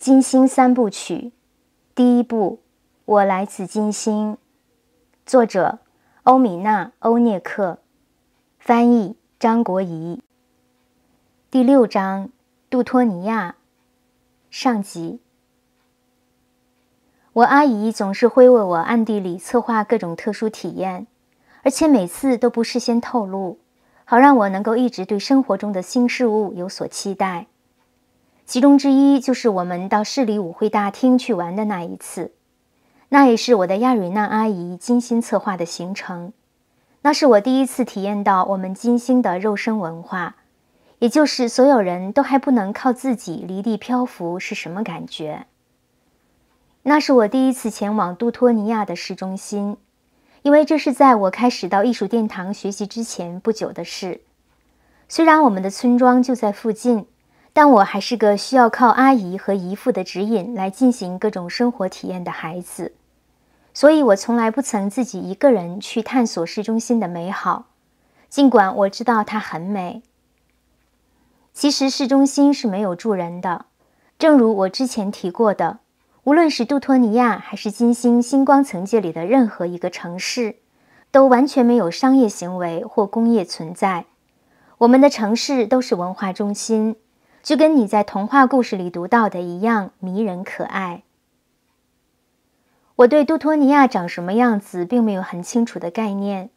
《金星三部曲》第一部《我来自金星》，作者欧米娜·欧涅克，翻译张国怡。第六章《杜托尼亚》上集。我阿姨总是会为我暗地里策划各种特殊体验，而且每次都不事先透露，好让我能够一直对生活中的新事物有所期待。其中之一就是我们到市里舞会大厅去玩的那一次，那也是我的亚蕊娜阿姨精心策划的行程。那是我第一次体验到我们金星的肉身文化，也就是所有人都还不能靠自己离地漂浮是什么感觉。那是我第一次前往杜托尼亚的市中心，因为这是在我开始到艺术殿堂学习之前不久的事。虽然我们的村庄就在附近。但我还是个需要靠阿姨和姨父的指引来进行各种生活体验的孩子，所以我从来不曾自己一个人去探索市中心的美好，尽管我知道它很美。其实市中心是没有住人的，正如我之前提过的，无论是杜托尼亚还是金星星光层界里的任何一个城市，都完全没有商业行为或工业存在。我们的城市都是文化中心。就跟你在童话故事里读到的一样迷人可爱。我对杜托尼亚长什么样子并没有很清楚的概念，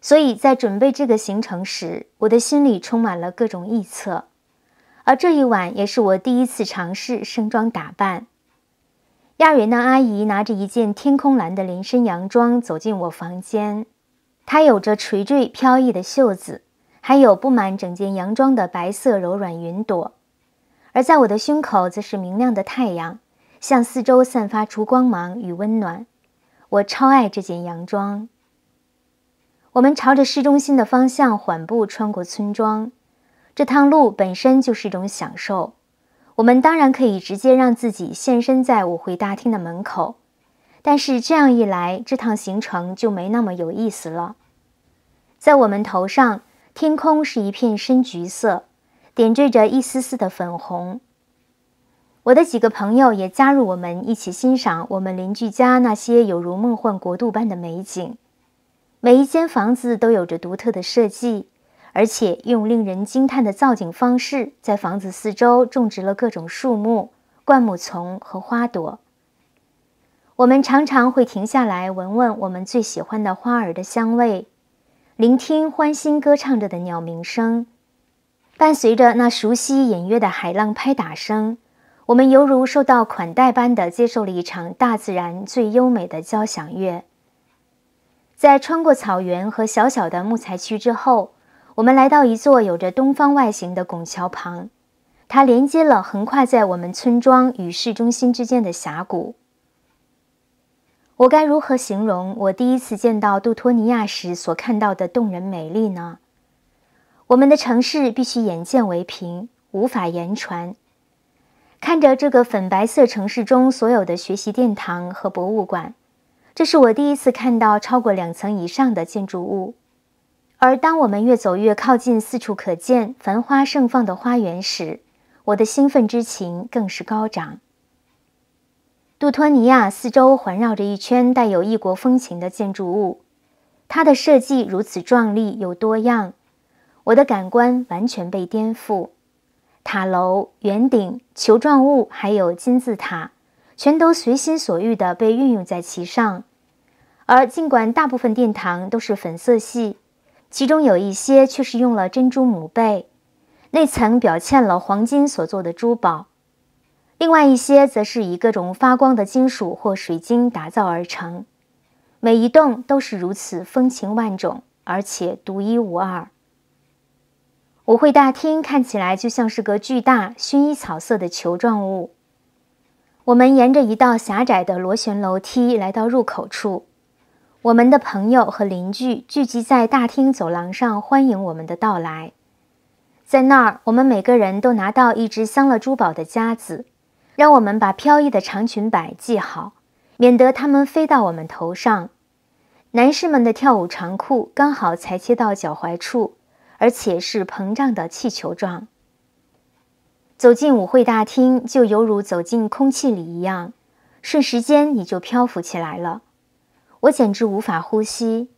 所以在准备这个行程时，我的心里充满了各种臆测。而这一晚也是我第一次尝试盛装打扮。亚瑞娜阿姨拿着一件天空蓝的连身洋装走进我房间，她有着垂坠飘逸的袖子，还有布满整件洋装的白色柔软云朵。而在我的胸口，则是明亮的太阳，向四周散发出光芒与温暖。我超爱这件洋装。我们朝着市中心的方向缓步穿过村庄，这趟路本身就是一种享受。我们当然可以直接让自己现身在舞会大厅的门口，但是这样一来，这趟行程就没那么有意思了。在我们头上，天空是一片深橘色。点缀着一丝丝的粉红。我的几个朋友也加入我们一起欣赏我们邻居家那些有如梦幻国度般的美景。每一间房子都有着独特的设计，而且用令人惊叹的造景方式，在房子四周种植了各种树木、灌木丛和花朵。我们常常会停下来闻闻我们最喜欢的花儿的香味，聆听欢欣歌唱着的鸟鸣声。伴随着那熟悉、隐约的海浪拍打声，我们犹如受到款待般的接受了一场大自然最优美的交响乐。在穿过草原和小小的木材区之后，我们来到一座有着东方外形的拱桥旁，它连接了横跨在我们村庄与市中心之间的峡谷。我该如何形容我第一次见到杜托尼亚时所看到的动人美丽呢？我们的城市必须眼见为凭，无法言传。看着这个粉白色城市中所有的学习殿堂和博物馆，这是我第一次看到超过两层以上的建筑物。而当我们越走越靠近四处可见繁花盛放的花园时，我的兴奋之情更是高涨。杜托尼亚四周环绕着一圈带有异国风情的建筑物，它的设计如此壮丽又多样。我的感官完全被颠覆，塔楼、圆顶、球状物，还有金字塔，全都随心所欲地被运用在其上。而尽管大部分殿堂都是粉色系，其中有一些却是用了珍珠母贝，内层表嵌了黄金所做的珠宝，另外一些则是以各种发光的金属或水晶打造而成。每一栋都是如此风情万种，而且独一无二。舞会大厅看起来就像是个巨大薰衣草色的球状物。我们沿着一道狭窄的螺旋楼梯来到入口处，我们的朋友和邻居聚集在大厅走廊上欢迎我们的到来。在那儿，我们每个人都拿到一只镶了珠宝的夹子，让我们把飘逸的长裙摆系好，免得它们飞到我们头上。男士们的跳舞长裤刚好裁切到脚踝处。而且是膨胀的气球状。走进舞会大厅，就犹如走进空气里一样，瞬时间你就漂浮起来了。我简直无法呼吸，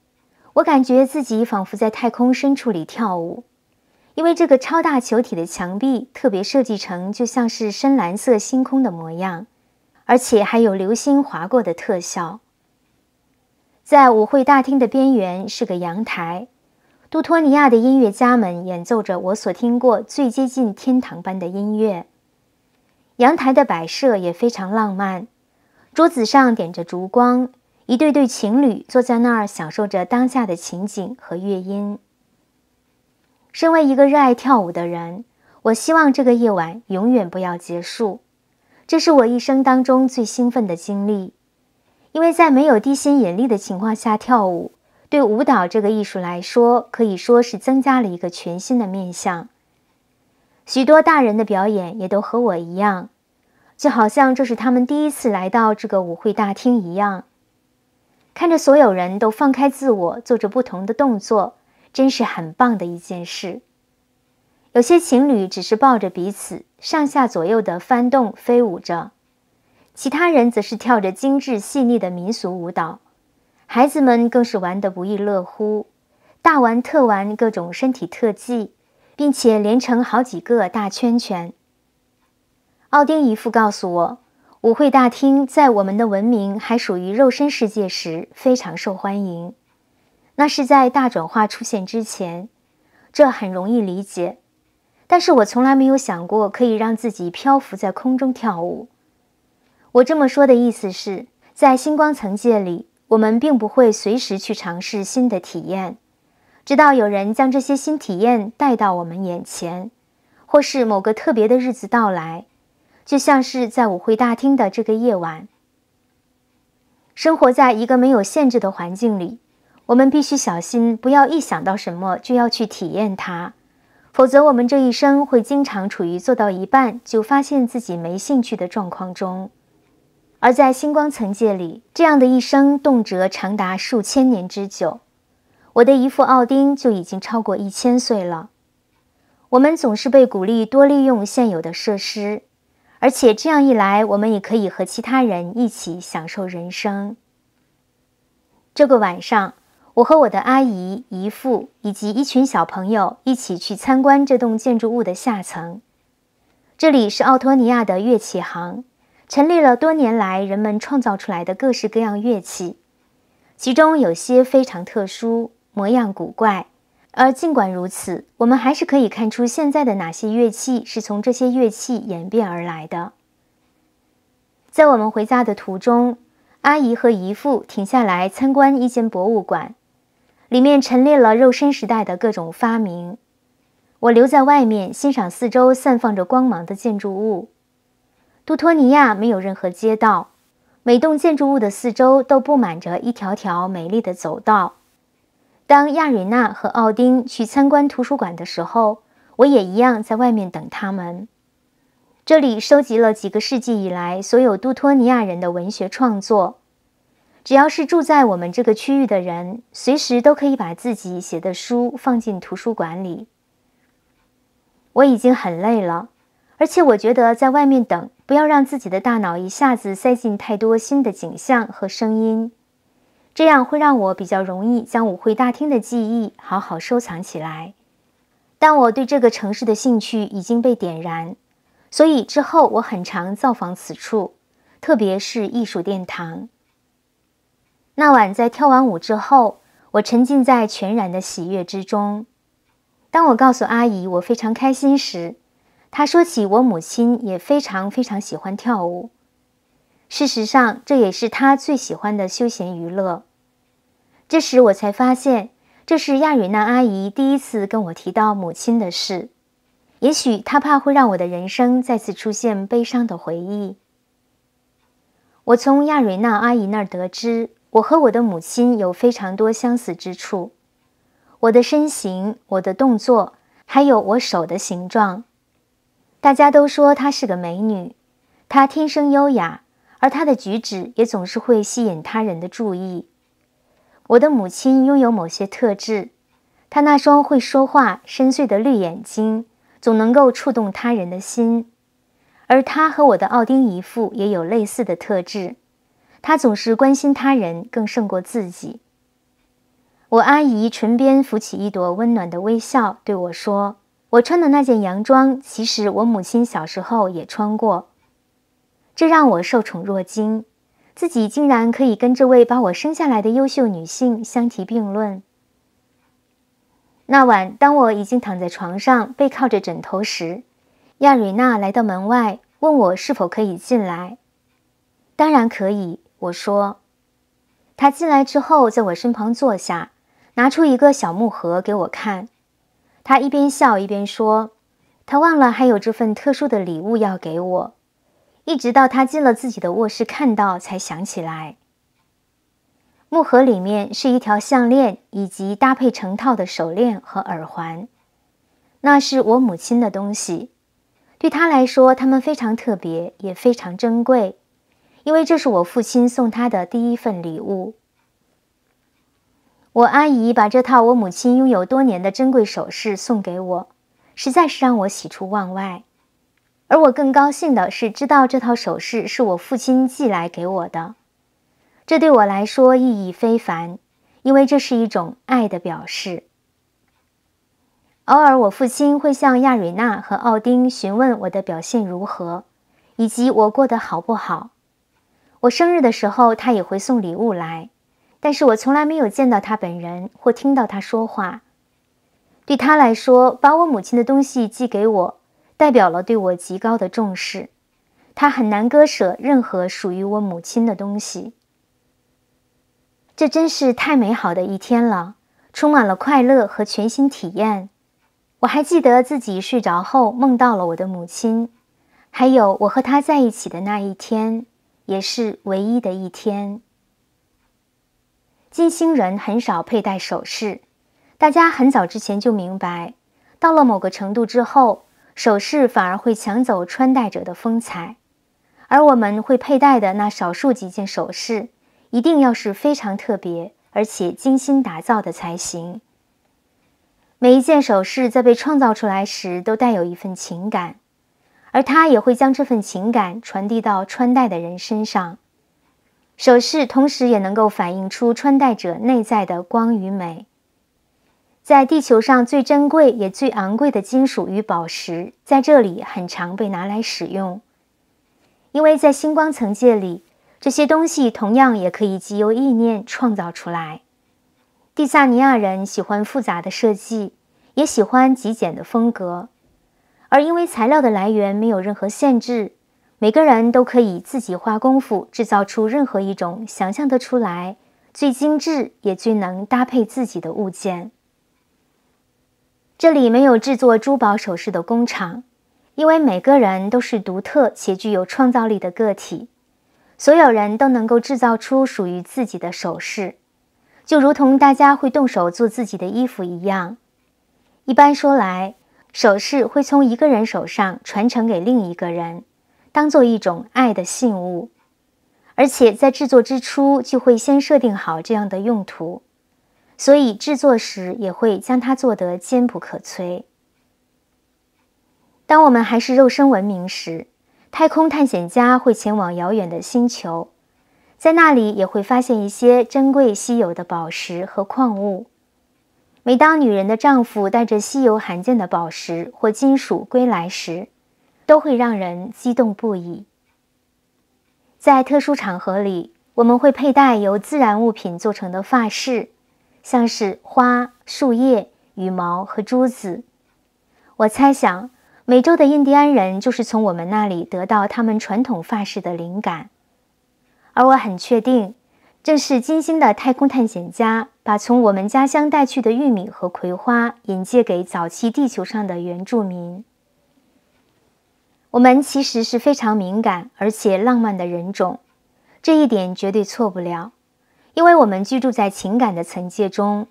我感觉自己仿佛在太空深处里跳舞，因为这个超大球体的墙壁特别设计成就像是深蓝色星空的模样，而且还有流星划过的特效。在舞会大厅的边缘是个阳台。杜托尼亚的音乐家们演奏着我所听过最接近天堂般的音乐。阳台的摆设也非常浪漫，桌子上点着烛光，一对对情侣坐在那儿享受着当下的情景和乐音。身为一个热爱跳舞的人，我希望这个夜晚永远不要结束。这是我一生当中最兴奋的经历，因为在没有地心引力的情况下跳舞。对舞蹈这个艺术来说，可以说是增加了一个全新的面向。许多大人的表演也都和我一样，就好像这是他们第一次来到这个舞会大厅一样。看着所有人都放开自我，做着不同的动作，真是很棒的一件事。有些情侣只是抱着彼此，上下左右的翻动飞舞着；其他人则是跳着精致细腻的民俗舞蹈。孩子们更是玩得不亦乐乎，大玩特玩各种身体特技，并且连成好几个大圈圈。奥丁姨父告诉我，舞会大厅在我们的文明还属于肉身世界时非常受欢迎，那是在大转化出现之前。这很容易理解，但是我从来没有想过可以让自己漂浮在空中跳舞。我这么说的意思是在星光层界里。我们并不会随时去尝试新的体验，直到有人将这些新体验带到我们眼前，或是某个特别的日子到来，就像是在舞会大厅的这个夜晚。生活在一个没有限制的环境里，我们必须小心，不要一想到什么就要去体验它，否则我们这一生会经常处于做到一半就发现自己没兴趣的状况中。而在星光层界里，这样的一生动辄长达数千年之久。我的姨父奥丁就已经超过一千岁了。我们总是被鼓励多利用现有的设施，而且这样一来，我们也可以和其他人一起享受人生。这个晚上，我和我的阿姨、姨父以及一群小朋友一起去参观这栋建筑物的下层。这里是奥托尼亚的乐器行。陈列了多年来人们创造出来的各式各样乐器，其中有些非常特殊，模样古怪。而尽管如此，我们还是可以看出现在的哪些乐器是从这些乐器演变而来的。在我们回家的途中，阿姨和姨父停下来参观一间博物馆，里面陈列了肉身时代的各种发明。我留在外面欣赏四周散放着光芒的建筑物。杜托尼亚没有任何街道，每栋建筑物的四周都布满着一条条美丽的走道。当亚瑞娜和奥丁去参观图书馆的时候，我也一样在外面等他们。这里收集了几个世纪以来所有杜托尼亚人的文学创作。只要是住在我们这个区域的人，随时都可以把自己写的书放进图书馆里。我已经很累了，而且我觉得在外面等。不要让自己的大脑一下子塞进太多新的景象和声音，这样会让我比较容易将舞会大厅的记忆好好收藏起来。但我对这个城市的兴趣已经被点燃，所以之后我很常造访此处，特别是艺术殿堂。那晚在跳完舞之后，我沉浸在全然的喜悦之中。当我告诉阿姨我非常开心时，他说起我母亲也非常非常喜欢跳舞，事实上，这也是他最喜欢的休闲娱乐。这时我才发现，这是亚蕊娜阿姨第一次跟我提到母亲的事。也许她怕会让我的人生再次出现悲伤的回忆。我从亚蕊娜阿姨那儿得知，我和我的母亲有非常多相似之处：我的身形、我的动作，还有我手的形状。大家都说她是个美女，她天生优雅，而她的举止也总是会吸引他人的注意。我的母亲拥有某些特质，她那双会说话、深邃的绿眼睛，总能够触动他人的心。而她和我的奥丁姨父也有类似的特质，她总是关心他人更胜过自己。我阿姨唇边浮起一朵温暖的微笑，对我说。我穿的那件洋装，其实我母亲小时候也穿过，这让我受宠若惊，自己竟然可以跟这位把我生下来的优秀女性相提并论。那晚，当我已经躺在床上背靠着枕头时，亚瑞娜来到门外问我是否可以进来。当然可以，我说。她进来之后，在我身旁坐下，拿出一个小木盒给我看。他一边笑一边说：“他忘了还有这份特殊的礼物要给我。”一直到他进了自己的卧室，看到才想起来。木盒里面是一条项链，以及搭配成套的手链和耳环。那是我母亲的东西，对他来说，他们非常特别，也非常珍贵，因为这是我父亲送他的第一份礼物。我阿姨把这套我母亲拥有多年的珍贵首饰送给我，实在是让我喜出望外。而我更高兴的是知道这套首饰是我父亲寄来给我的，这对我来说意义非凡，因为这是一种爱的表示。偶尔，我父亲会向亚瑞娜和奥丁询问我的表现如何，以及我过得好不好。我生日的时候，他也会送礼物来。但是我从来没有见到他本人或听到他说话。对他来说，把我母亲的东西寄给我，代表了对我极高的重视。他很难割舍任何属于我母亲的东西。这真是太美好的一天了，充满了快乐和全新体验。我还记得自己睡着后梦到了我的母亲，还有我和她在一起的那一天，也是唯一的一天。金星人很少佩戴首饰，大家很早之前就明白，到了某个程度之后，首饰反而会抢走穿戴者的风采。而我们会佩戴的那少数几件首饰，一定要是非常特别而且精心打造的才行。每一件首饰在被创造出来时，都带有一份情感，而它也会将这份情感传递到穿戴的人身上。首饰同时也能够反映出穿戴者内在的光与美。在地球上最珍贵也最昂贵的金属与宝石，在这里很常被拿来使用，因为在星光层界里，这些东西同样也可以由意念创造出来。蒂萨尼亚人喜欢复杂的设计，也喜欢极简的风格，而因为材料的来源没有任何限制。每个人都可以自己花功夫制造出任何一种想象得出来、最精致也最能搭配自己的物件。这里没有制作珠宝首饰的工厂，因为每个人都是独特且具有创造力的个体，所有人都能够制造出属于自己的首饰，就如同大家会动手做自己的衣服一样。一般说来，首饰会从一个人手上传承给另一个人。当做一种爱的信物，而且在制作之初就会先设定好这样的用途，所以制作时也会将它做得坚不可摧。当我们还是肉身文明时，太空探险家会前往遥远的星球，在那里也会发现一些珍贵稀有的宝石和矿物。每当女人的丈夫带着稀有罕见的宝石或金属归来时，都会让人激动不已。在特殊场合里，我们会佩戴由自然物品做成的发饰，像是花、树叶、羽毛和珠子。我猜想，美洲的印第安人就是从我们那里得到他们传统发饰的灵感。而我很确定，正是金星的太空探险家把从我们家乡带去的玉米和葵花引介给早期地球上的原住民。我们其实是非常敏感而且浪漫的人种，这一点绝对错不了，因为我们居住在情感的层界中。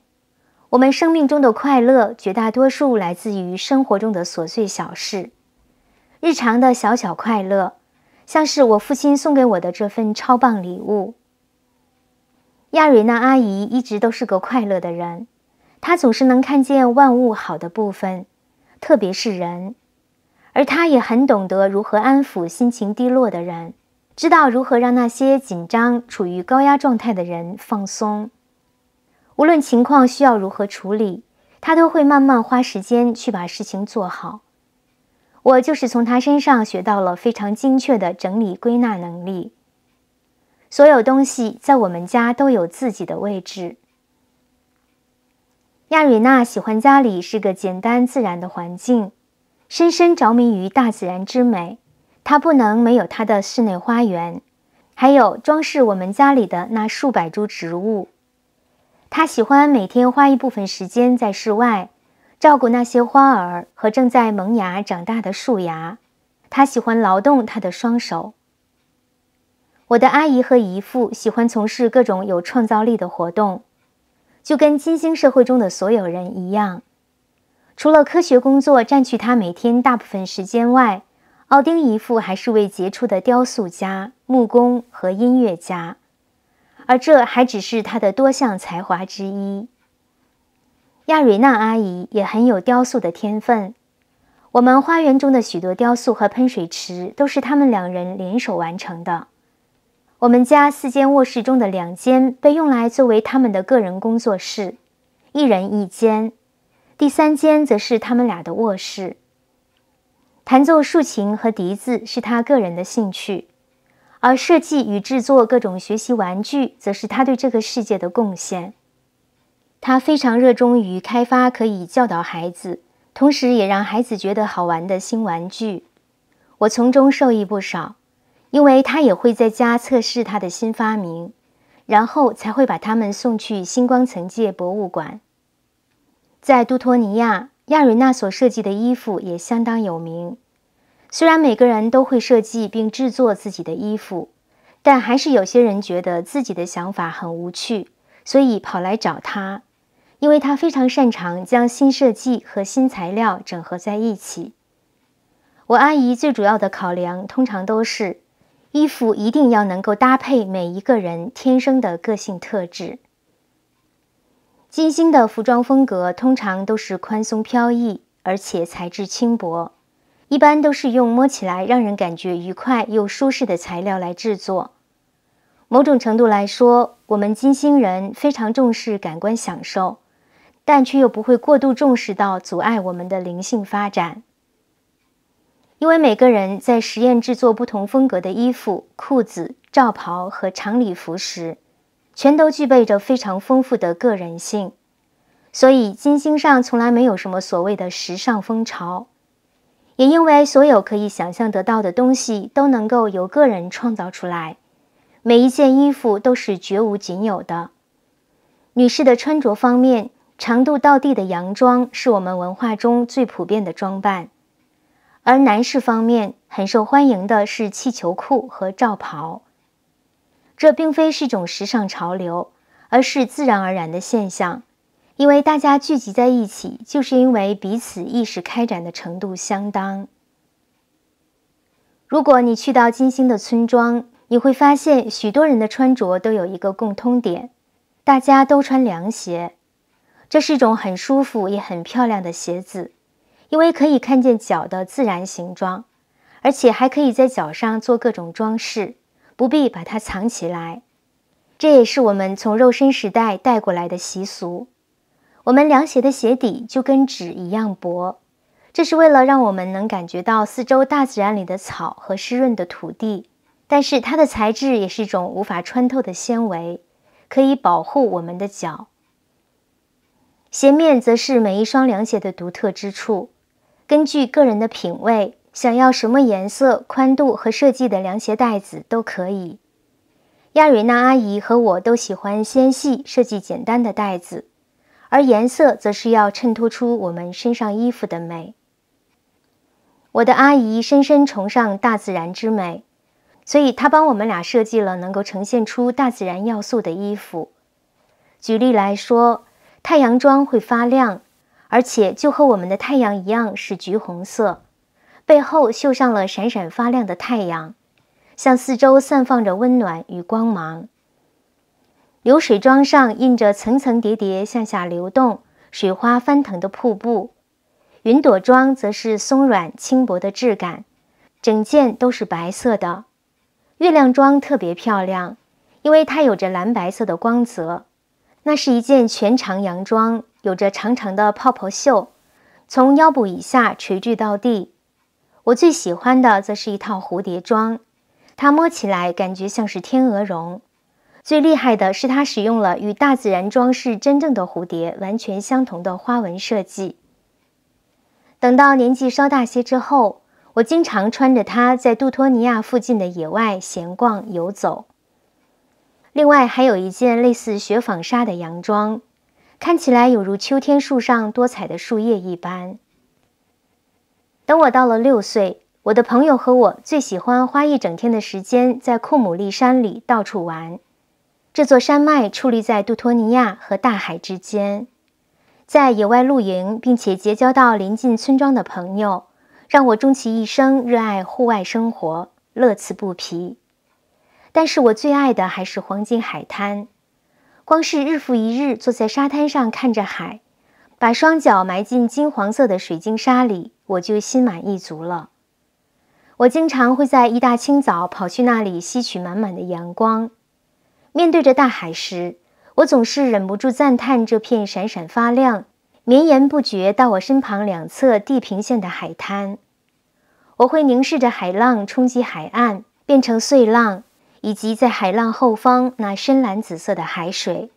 我们生命中的快乐绝大多数来自于生活中的琐碎小事，日常的小小快乐，像是我父亲送给我的这份超棒礼物。亚瑞娜阿姨一直都是个快乐的人，她总是能看见万物好的部分，特别是人。而他也很懂得如何安抚心情低落的人，知道如何让那些紧张、处于高压状态的人放松。无论情况需要如何处理，他都会慢慢花时间去把事情做好。我就是从他身上学到了非常精确的整理归纳能力。所有东西在我们家都有自己的位置。亚蕊娜喜欢家里是个简单自然的环境。深深着迷于大自然之美，它不能没有它的室内花园，还有装饰我们家里的那数百株植物。他喜欢每天花一部分时间在室外，照顾那些花儿和正在萌芽长大的树芽。他喜欢劳动他的双手。我的阿姨和姨父喜欢从事各种有创造力的活动，就跟金星社会中的所有人一样。除了科学工作占据他每天大部分时间外，奥丁姨父还是位杰出的雕塑家、木工和音乐家，而这还只是他的多项才华之一。亚瑞娜阿姨也很有雕塑的天分，我们花园中的许多雕塑和喷水池都是他们两人联手完成的。我们家四间卧室中的两间被用来作为他们的个人工作室，一人一间。第三间则是他们俩的卧室。弹奏竖琴和笛子是他个人的兴趣，而设计与制作各种学习玩具则是他对这个世界的贡献。他非常热衷于开发可以教导孩子，同时也让孩子觉得好玩的新玩具。我从中受益不少，因为他也会在家测试他的新发明，然后才会把他们送去星光层界博物馆。在杜托尼亚亚瑞娜所设计的衣服也相当有名。虽然每个人都会设计并制作自己的衣服，但还是有些人觉得自己的想法很无趣，所以跑来找他，因为他非常擅长将新设计和新材料整合在一起。我阿姨最主要的考量通常都是，衣服一定要能够搭配每一个人天生的个性特质。金星的服装风格通常都是宽松飘逸，而且材质轻薄，一般都是用摸起来让人感觉愉快又舒适的材料来制作。某种程度来说，我们金星人非常重视感官享受，但却又不会过度重视到阻碍我们的灵性发展。因为每个人在实验制作不同风格的衣服、裤子、罩袍和长礼服时，全都具备着非常丰富的个人性，所以金星上从来没有什么所谓的时尚风潮。也因为所有可以想象得到的东西都能够由个人创造出来，每一件衣服都是绝无仅有的。女士的穿着方面，长度到地的洋装是我们文化中最普遍的装扮，而男士方面很受欢迎的是气球裤和罩袍。这并非是一种时尚潮流，而是自然而然的现象。因为大家聚集在一起，就是因为彼此意识开展的程度相当。如果你去到金星的村庄，你会发现许多人的穿着都有一个共通点：大家都穿凉鞋。这是一种很舒服也很漂亮的鞋子，因为可以看见脚的自然形状，而且还可以在脚上做各种装饰。不必把它藏起来，这也是我们从肉身时代带过来的习俗。我们凉鞋的鞋底就跟纸一样薄，这是为了让我们能感觉到四周大自然里的草和湿润的土地。但是它的材质也是一种无法穿透的纤维，可以保护我们的脚。鞋面则是每一双凉鞋的独特之处，根据个人的品味。想要什么颜色、宽度和设计的凉鞋带子都可以。亚蕊娜阿姨和我都喜欢纤细、设计简单的带子，而颜色则是要衬托出我们身上衣服的美。我的阿姨深深崇尚大自然之美，所以她帮我们俩设计了能够呈现出大自然要素的衣服。举例来说，太阳装会发亮，而且就和我们的太阳一样是橘红色。背后绣上了闪闪发亮的太阳，向四周散放着温暖与光芒。流水装上印着层层叠叠向下流动、水花翻腾的瀑布，云朵装则是松软轻薄的质感，整件都是白色的。月亮装特别漂亮，因为它有着蓝白色的光泽。那是一件全长洋装，有着长长的泡泡袖，从腰部以下垂坠到地。我最喜欢的则是一套蝴蝶装，它摸起来感觉像是天鹅绒。最厉害的是，它使用了与大自然装饰真正的蝴蝶完全相同的花纹设计。等到年纪稍大些之后，我经常穿着它在杜托尼亚附近的野外闲逛游走。另外还有一件类似雪纺纱的洋装，看起来有如秋天树上多彩的树叶一般。等我到了六岁，我的朋友和我最喜欢花一整天的时间在库姆利山里到处玩。这座山脉矗立在杜托尼亚和大海之间。在野外露营，并且结交到邻近村庄的朋友，让我终其一生热爱户外生活，乐此不疲。但是我最爱的还是黄金海滩。光是日复一日坐在沙滩上看着海，把双脚埋进金黄色的水晶沙里。我就心满意足了。我经常会在一大清早跑去那里吸取满满的阳光。面对着大海时，我总是忍不住赞叹这片闪闪发亮、绵延不绝到我身旁两侧地平线的海滩。我会凝视着海浪冲击海岸变成碎浪，以及在海浪后方那深蓝紫色的海水。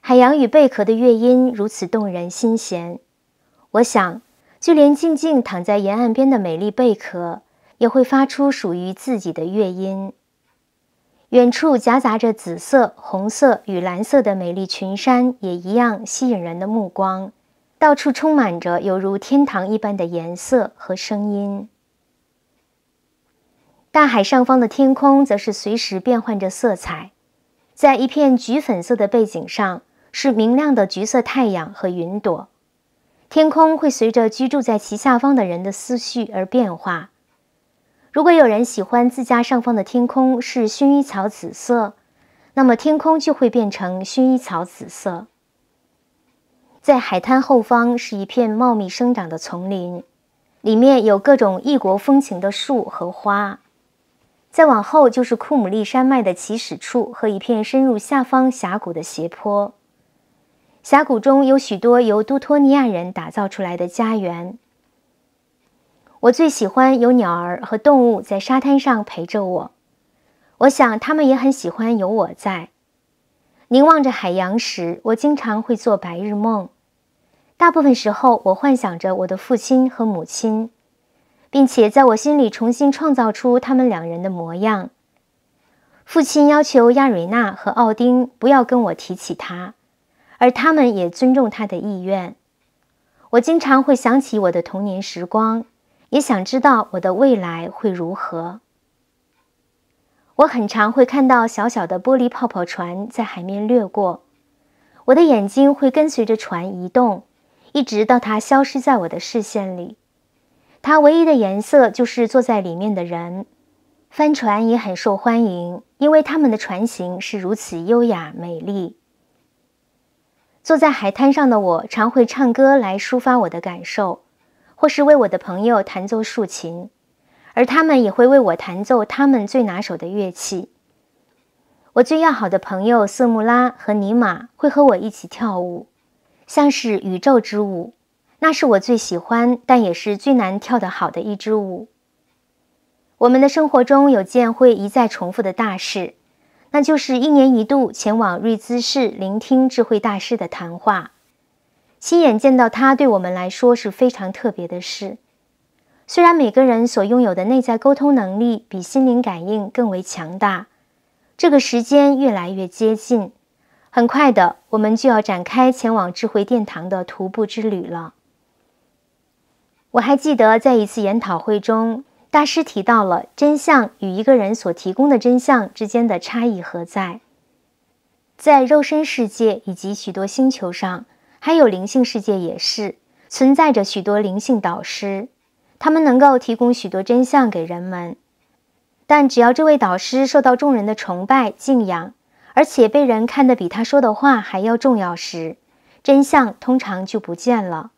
海洋与贝壳的乐音如此动人心弦，我想。就连静静躺在沿岸边的美丽贝壳，也会发出属于自己的乐音。远处夹杂着紫色、红色与蓝色的美丽群山，也一样吸引人的目光。到处充满着犹如天堂一般的颜色和声音。大海上方的天空，则是随时变换着色彩。在一片橘粉色的背景上，是明亮的橘色太阳和云朵。天空会随着居住在其下方的人的思绪而变化。如果有人喜欢自家上方的天空是薰衣草紫色，那么天空就会变成薰衣草紫色。在海滩后方是一片茂密生长的丛林，里面有各种异国风情的树和花。再往后就是库姆利山脉的起始处和一片深入下方峡谷的斜坡。峡谷中有许多由都托尼亚人打造出来的家园。我最喜欢有鸟儿和动物在沙滩上陪着我，我想它们也很喜欢有我在。凝望着海洋时，我经常会做白日梦。大部分时候，我幻想着我的父亲和母亲，并且在我心里重新创造出他们两人的模样。父亲要求亚瑞娜和奥丁不要跟我提起他。而他们也尊重他的意愿。我经常会想起我的童年时光，也想知道我的未来会如何。我很常会看到小小的玻璃泡泡船在海面掠过，我的眼睛会跟随着船移动，一直到它消失在我的视线里。它唯一的颜色就是坐在里面的人。帆船也很受欢迎，因为他们的船型是如此优雅美丽。坐在海滩上的我，常会唱歌来抒发我的感受，或是为我的朋友弹奏竖琴，而他们也会为我弹奏他们最拿手的乐器。我最要好的朋友色穆拉和尼玛会和我一起跳舞，像是宇宙之舞，那是我最喜欢但也是最难跳得好的一支舞。我们的生活中有件会一再重复的大事。那就是一年一度前往瑞兹市聆听智慧大师的谈话，亲眼见到他对我们来说是非常特别的事。虽然每个人所拥有的内在沟通能力比心灵感应更为强大，这个时间越来越接近，很快的我们就要展开前往智慧殿堂的徒步之旅了。我还记得在一次研讨会中。大师提到了真相与一个人所提供的真相之间的差异何在。在肉身世界以及许多星球上，还有灵性世界也是存在着许多灵性导师，他们能够提供许多真相给人们。但只要这位导师受到众人的崇拜敬仰，而且被人看得比他说的话还要重要时，真相通常就不见了。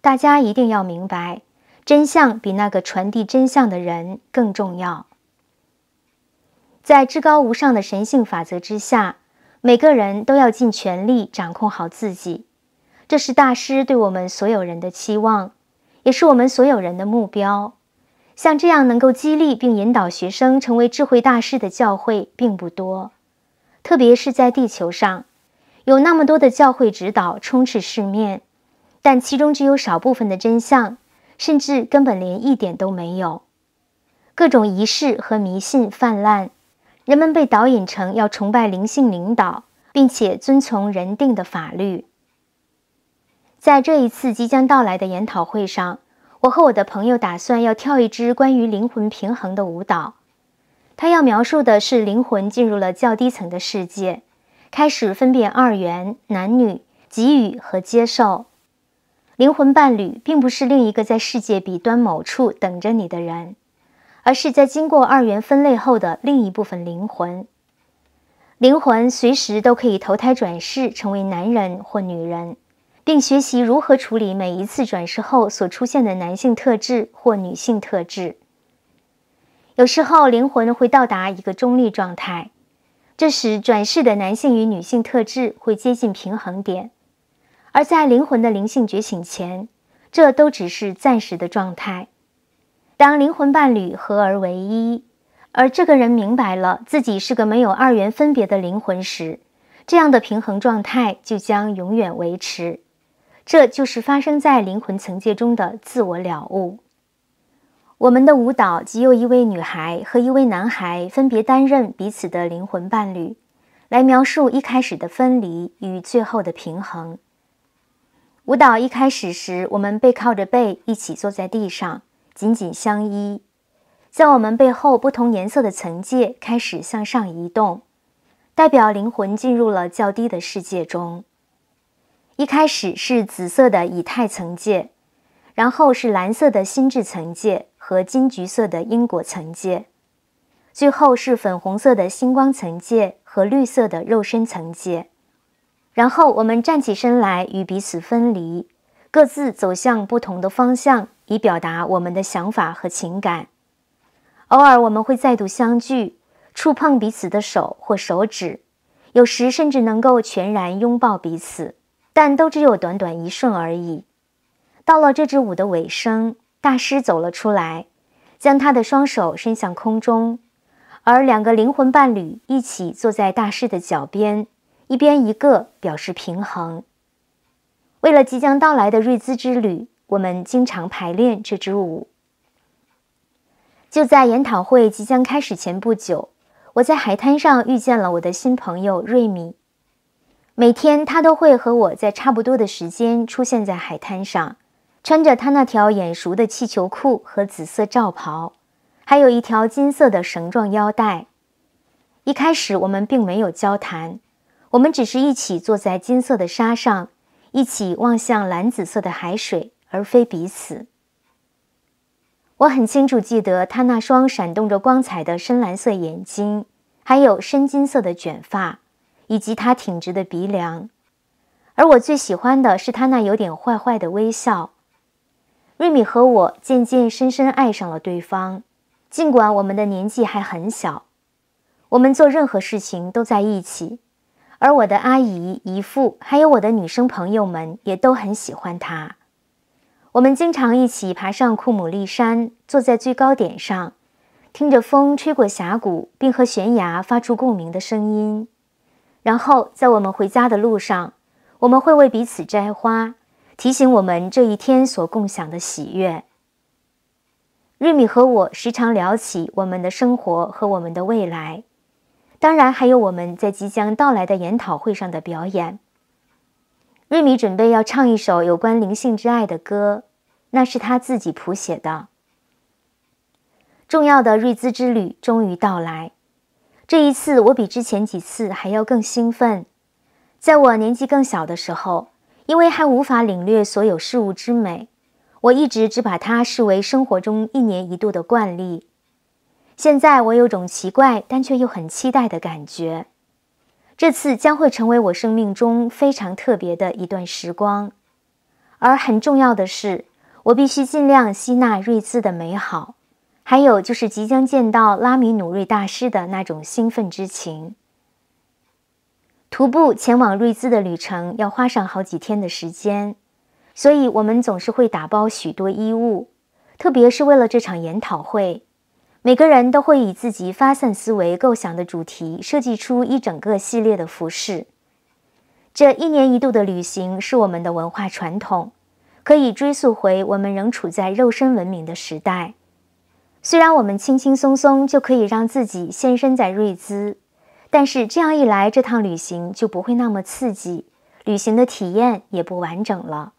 大家一定要明白。真相比那个传递真相的人更重要。在至高无上的神性法则之下，每个人都要尽全力掌控好自己，这是大师对我们所有人的期望，也是我们所有人的目标。像这样能够激励并引导学生成为智慧大师的教会并不多，特别是在地球上，有那么多的教会指导充斥世面，但其中只有少部分的真相。甚至根本连一点都没有，各种仪式和迷信泛滥，人们被导引成要崇拜灵性领导，并且遵从人定的法律。在这一次即将到来的研讨会上，我和我的朋友打算要跳一支关于灵魂平衡的舞蹈。他要描述的是灵魂进入了较低层的世界，开始分辨二元男女，给予和接受。灵魂伴侣并不是另一个在世界彼端某处等着你的人，而是在经过二元分类后的另一部分灵魂。灵魂随时都可以投胎转世成为男人或女人，并学习如何处理每一次转世后所出现的男性特质或女性特质。有时候，灵魂会到达一个中立状态，这时转世的男性与女性特质会接近平衡点。而在灵魂的灵性觉醒前，这都只是暂时的状态。当灵魂伴侣合而为一，而这个人明白了自己是个没有二元分别的灵魂时，这样的平衡状态就将永远维持。这就是发生在灵魂层界中的自我了悟。我们的舞蹈即有一位女孩和一位男孩分别担任彼此的灵魂伴侣，来描述一开始的分离与最后的平衡。舞蹈一开始时，我们背靠着背一起坐在地上，紧紧相依。在我们背后，不同颜色的层界开始向上移动，代表灵魂进入了较低的世界中。一开始是紫色的以太层界，然后是蓝色的心智层界和金橘色的因果层界，最后是粉红色的星光层界和绿色的肉身层界。然后我们站起身来，与彼此分离，各自走向不同的方向，以表达我们的想法和情感。偶尔我们会再度相聚，触碰彼此的手或手指，有时甚至能够全然拥抱彼此，但都只有短短一瞬而已。到了这支舞的尾声，大师走了出来，将他的双手伸向空中，而两个灵魂伴侣一起坐在大师的脚边。一边一个，表示平衡。为了即将到来的瑞兹之旅，我们经常排练这支舞。就在研讨会即将开始前不久，我在海滩上遇见了我的新朋友瑞米。每天，他都会和我在差不多的时间出现在海滩上，穿着他那条眼熟的气球裤和紫色罩袍，还有一条金色的绳状腰带。一开始，我们并没有交谈。我们只是一起坐在金色的沙上，一起望向蓝紫色的海水，而非彼此。我很清楚记得他那双闪动着光彩的深蓝色眼睛，还有深金色的卷发，以及他挺直的鼻梁。而我最喜欢的是他那有点坏坏的微笑。瑞米和我渐渐深深爱上了对方，尽管我们的年纪还很小，我们做任何事情都在一起。而我的阿姨、姨父，还有我的女生朋友们，也都很喜欢他。我们经常一起爬上库姆利山，坐在最高点上，听着风吹过峡谷，并和悬崖发出共鸣的声音。然后在我们回家的路上，我们会为彼此摘花，提醒我们这一天所共享的喜悦。瑞米和我时常聊起我们的生活和我们的未来。当然，还有我们在即将到来的研讨会上的表演。瑞米准备要唱一首有关灵性之爱的歌，那是他自己谱写的。重要的瑞兹之旅终于到来，这一次我比之前几次还要更兴奋。在我年纪更小的时候，因为还无法领略所有事物之美，我一直只把它视为生活中一年一度的惯例。现在我有种奇怪但却又很期待的感觉，这次将会成为我生命中非常特别的一段时光。而很重要的是，我必须尽量吸纳瑞兹的美好，还有就是即将见到拉米努瑞大师的那种兴奋之情。徒步前往瑞兹的旅程要花上好几天的时间，所以我们总是会打包许多衣物，特别是为了这场研讨会。每个人都会以自己发散思维构想的主题设计出一整个系列的服饰。这一年一度的旅行是我们的文化传统，可以追溯回我们仍处在肉身文明的时代。虽然我们轻轻松松就可以让自己现身在瑞兹，但是这样一来，这趟旅行就不会那么刺激，旅行的体验也不完整了。